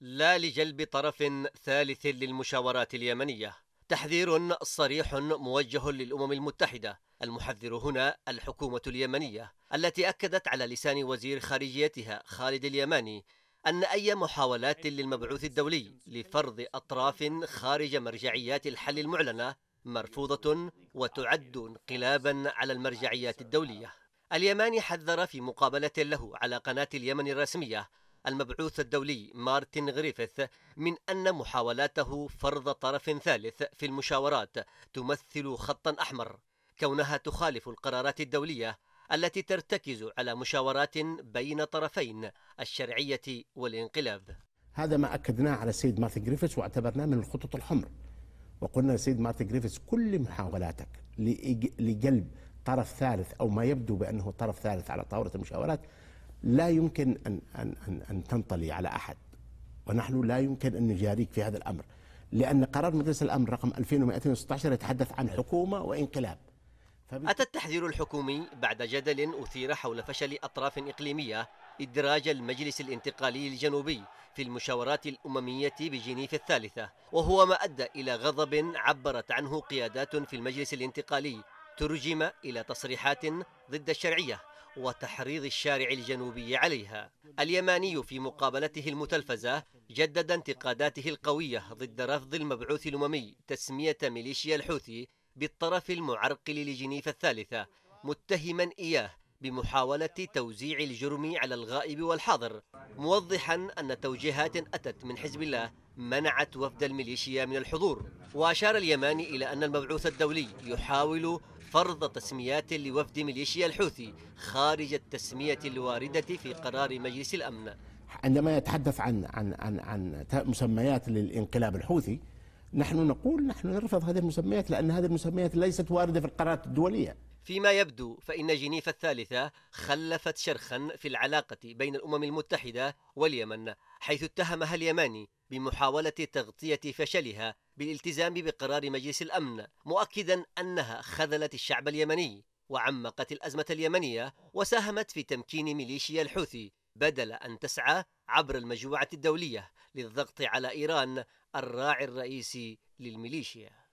لا لجلب طرف ثالث للمشاورات اليمنيه تحذير صريح موجه للامم المتحده المحذر هنا الحكومه اليمنيه التي اكدت على لسان وزير خارجيتها خالد اليماني ان اي محاولات للمبعوث الدولي لفرض اطراف خارج مرجعيات الحل المعلنه مرفوضه وتعد انقلابا على المرجعيات الدوليه اليماني حذر في مقابله له على قناه اليمن الرسميه المبعوث الدولي مارتن غريفيث من أن محاولاته فرض طرف ثالث في المشاورات تمثل خطا أحمر كونها تخالف القرارات الدولية التي ترتكز على مشاورات بين طرفين الشرعية والانقلاب هذا ما أكدناه على السيد مارتن غريفيث واعتبرناه من الخطوط الحمر وقلنا للسيد مارتن غريفيث كل محاولاتك لقلب طرف ثالث أو ما يبدو بأنه طرف ثالث على طاولة المشاورات لا يمكن أن, أن, أن, أن تنطلي على أحد ونحن لا يمكن أن نجاريك في هذا الأمر لأن قرار مجلس الأمن رقم 2216 يتحدث عن حكومة وإنقلاب أتى التحذير الحكومي بعد جدل أثير حول فشل أطراف إقليمية إدراج المجلس الانتقالي الجنوبي في المشاورات الأممية بجنيف الثالثة وهو ما أدى إلى غضب عبرت عنه قيادات في المجلس الانتقالي ترجم إلى تصريحات ضد الشرعية وتحريض الشارع الجنوبي عليها اليماني في مقابلته المتلفزة جدد انتقاداته القوية ضد رفض المبعوث الأممي تسمية ميليشيا الحوثي بالطرف المعرقل لجنيف الثالثة متهما إياه بمحاولة توزيع الجرم على الغائب والحاضر موضحا أن توجيهات أتت من حزب الله منعت وفد الميليشيا من الحضور وأشار اليماني إلى أن المبعوث الدولي يحاول فرض تسميات لوفد ميليشيا الحوثي خارج التسمية الواردة في قرار مجلس الأمن عندما يتحدث عن عن عن عن مسميات للانقلاب الحوثي نحن نقول نحن نرفض هذه المسميات لأن هذه المسميات ليست واردة في القرارات الدولية فيما يبدو فإن جنيف الثالثة خلفت شرخا في العلاقة بين الأمم المتحدة واليمن حيث اتهمها اليماني بمحاولة تغطية فشلها بالالتزام بقرار مجلس الامن مؤكدا انها خذلت الشعب اليمني وعمقت الازمه اليمنيه وساهمت في تمكين ميليشيا الحوثي بدل ان تسعى عبر المجموعه الدوليه للضغط على ايران الراعي الرئيسي للميليشيا